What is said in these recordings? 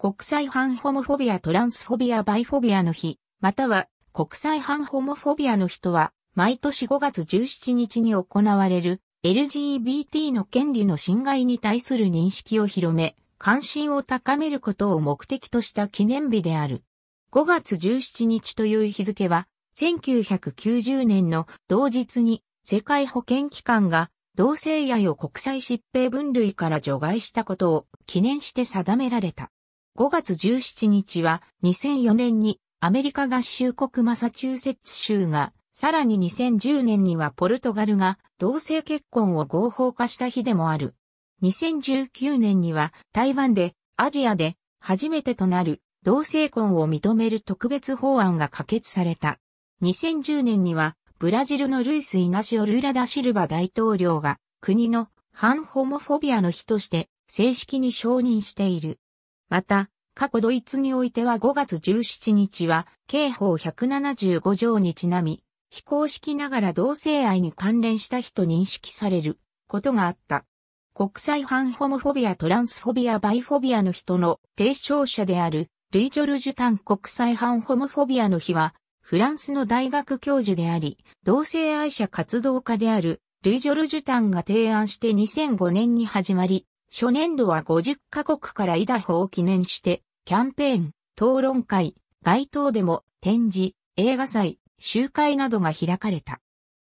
国際反ホモフォビアトランスフォビアバイフォビアの日、または国際反ホモフォビアの日とは、毎年5月17日に行われる LGBT の権利の侵害に対する認識を広め、関心を高めることを目的とした記念日である。5月17日という日付は、1990年の同日に世界保健機関が同性愛を国際疾病分類から除外したことを記念して定められた。5月17日は2004年にアメリカ合衆国マサチューセッツ州が、さらに2010年にはポルトガルが同性結婚を合法化した日でもある。2019年には台湾でアジアで初めてとなる同性婚を認める特別法案が可決された。2010年にはブラジルのルイス・イナシオ・ルラダ・シルバ大統領が国の反ホモフォビアの日として正式に承認している。また、過去ドイツにおいては5月17日は、刑法175条にちなみ、非公式ながら同性愛に関連した日と認識されることがあった。国際反ホモフォビア、トランスフォビア、バイフォビアの人の提唱者である、ルイ・ジョルジュタン国際反ホモフォビアの日は、フランスの大学教授であり、同性愛者活動家である、ルイ・ジョルジュタンが提案して2005年に始まり、初年度は50カ国からイダホを記念して、キャンペーン、討論会、街頭でも展示、映画祭、集会などが開かれた。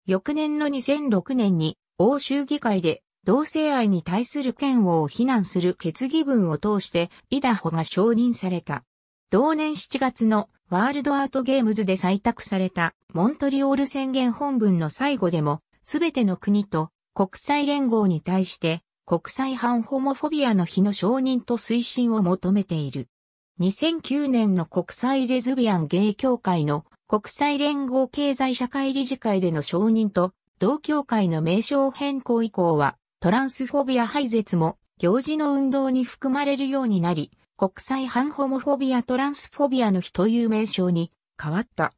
翌年の2006年に欧州議会で同性愛に対する嫌悪を非難する決議文を通してイダホが承認された。同年7月のワールドアートゲームズで採択されたモントリオール宣言本文の最後でもすべての国と国際連合に対して国際反ホモフォビアの日の承認と推進を求めている。2009年の国際レズビアン芸協会の国際連合経済社会理事会での承認と同協会の名称変更以降はトランスフォビア廃絶も行事の運動に含まれるようになり国際反ホモフォビアトランスフォビアの日という名称に変わった。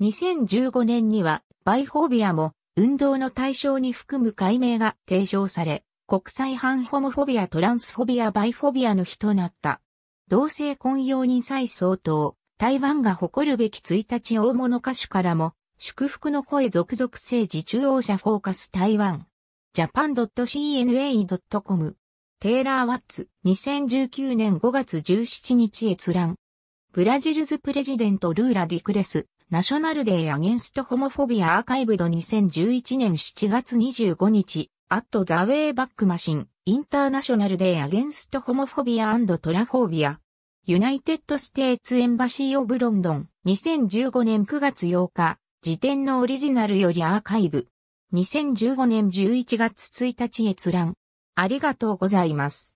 2015年にはバイフォビアも運動の対象に含む解明が提唱され、国際反ホモフォビアトランスフォビアバイフォビアの日となった。同性婚用人際相当、台湾が誇るべき1日大物歌手からも、祝福の声続々政治中央社フォーカス台湾。japan.cna.com テイラー・ワッツ2019年5月17日閲覧。ブラジルズプレジデント・ルーラ・ディクレス、ナショナルデー・アゲンスト・ホモフォビア・アーカイブド2011年7月25日。アット・ザ・ウェイ・バック・マシン、インターナショナル・デイ・アゲンスト・ホモフォビア・トラフォービア、ユナイテッド・ステーツ・エンバシー・オブ・ロンドン、2015年9月8日、辞典のオリジナルよりアーカイブ、2015年11月1日閲覧。ありがとうございます。